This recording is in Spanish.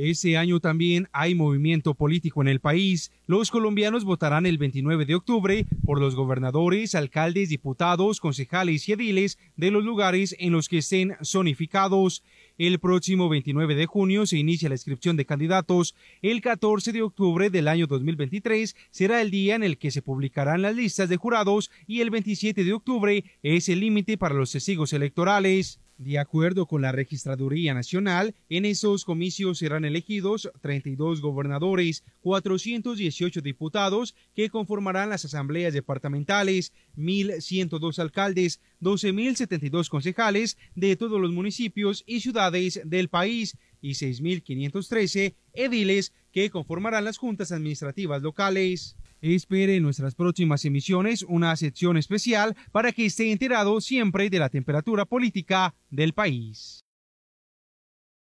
Ese año también hay movimiento político en el país. Los colombianos votarán el 29 de octubre por los gobernadores, alcaldes, diputados, concejales y ediles de los lugares en los que estén zonificados. El próximo 29 de junio se inicia la inscripción de candidatos. El 14 de octubre del año 2023 será el día en el que se publicarán las listas de jurados y el 27 de octubre es el límite para los testigos electorales. De acuerdo con la Registraduría Nacional, en esos comicios serán elegidos 32 gobernadores, 418 diputados que conformarán las asambleas departamentales, 1.102 alcaldes, 12.072 concejales de todos los municipios y ciudades del país y 6.513 ediles que conformarán las juntas administrativas locales. Espere en nuestras próximas emisiones una sección especial para que esté enterado siempre de la temperatura política del país.